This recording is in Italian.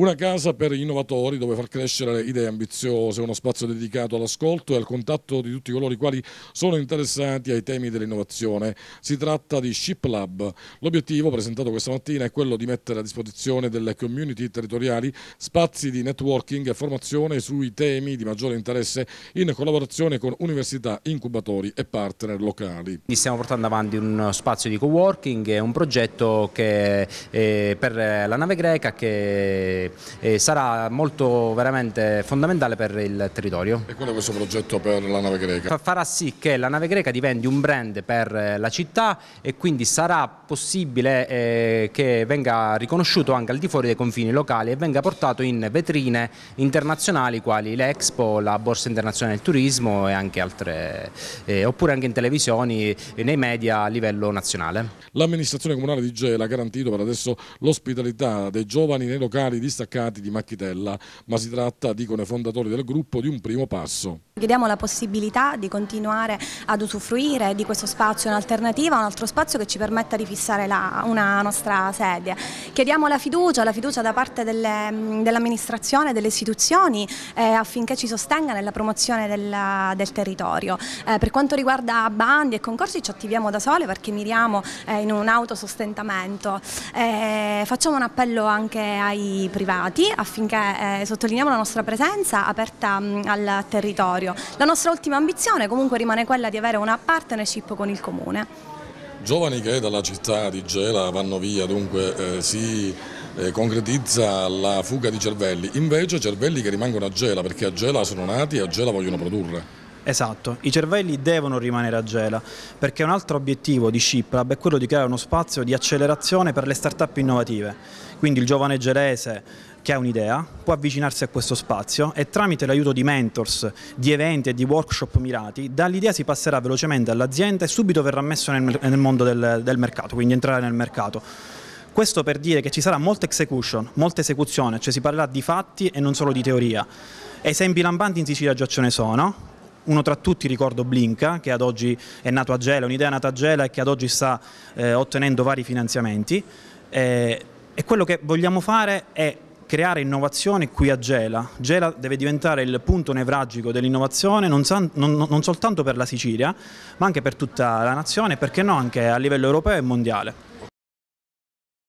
Una casa per innovatori dove far crescere idee ambiziose, uno spazio dedicato all'ascolto e al contatto di tutti coloro i quali sono interessati ai temi dell'innovazione. Si tratta di Ship Lab. L'obiettivo presentato questa mattina è quello di mettere a disposizione delle community territoriali spazi di networking e formazione sui temi di maggiore interesse in collaborazione con università, incubatori e partner locali. Stiamo portando avanti un spazio di coworking, un progetto che, eh, per la nave greca che territori. sarà molto veramente fondamentale per il territorio. E quello è questo progetto per la nave greca? Farà sì che la nave greca diventi un brand per eh, la città e quindi sarà possibile eh, che venga riconosciuto anche al di fuori dei confini locali e venga portato in vetrine internazionali quali l'Expo, la Borsa Internazionale del Turismo e anche altre, eh, oppure anche in televisioni e nei media a livello nazionale. L'amministrazione comunale di Gela ha garantito per adesso l'ospitalità dei giovani nei locali di distaccati di Macchitella, ma si tratta, dicono i fondatori del gruppo, di un primo passo. Chiediamo la possibilità di continuare ad usufruire di questo spazio in alternativa, un altro spazio che ci permetta di fissare la, una nostra sedia. Chiediamo la fiducia, la fiducia da parte dell'amministrazione, dell delle istituzioni eh, affinché ci sostenga nella promozione del, del territorio. Eh, per quanto riguarda bandi e concorsi ci attiviamo da sole perché miriamo eh, in un autosostentamento. Eh, facciamo un appello anche ai privati privati affinché eh, sottolineiamo la nostra presenza aperta mh, mm, al territorio. La nostra ultima ambizione comunque rimane quella di avere una partnership con il Comune. Giovani che dalla città di Gela vanno via, dunque eh, si eh, concretizza la fuga di cervelli, invece cervelli che rimangono a Gela perché a Gela sono nati e a Gela vogliono produrre. Esatto, i cervelli devono rimanere a Gela perché un altro obiettivo di ShipLab è quello di creare uno spazio di accelerazione per le start-up innovative, quindi il giovane gelese che ha un'idea può avvicinarsi a questo spazio e tramite l'aiuto di mentors, di eventi e di workshop mirati, dall'idea si passerà velocemente all'azienda e subito verrà messo nel, nel mondo del, del mercato, quindi entrare nel mercato. Questo per dire che ci sarà molta execution, molta esecuzione, cioè si parlerà di fatti e non solo di teoria. Esempi lampanti in Sicilia già ce ne sono, uno tra tutti ricordo Blinka, che ad oggi è nato a Gela, un'idea nata a Gela e che ad oggi sta eh, ottenendo vari finanziamenti. Eh, e quello che vogliamo fare è creare innovazione qui a Gela. Gela deve diventare il punto nevragico dell'innovazione non, non, non soltanto per la Sicilia, ma anche per tutta la nazione, perché no anche a livello europeo e mondiale.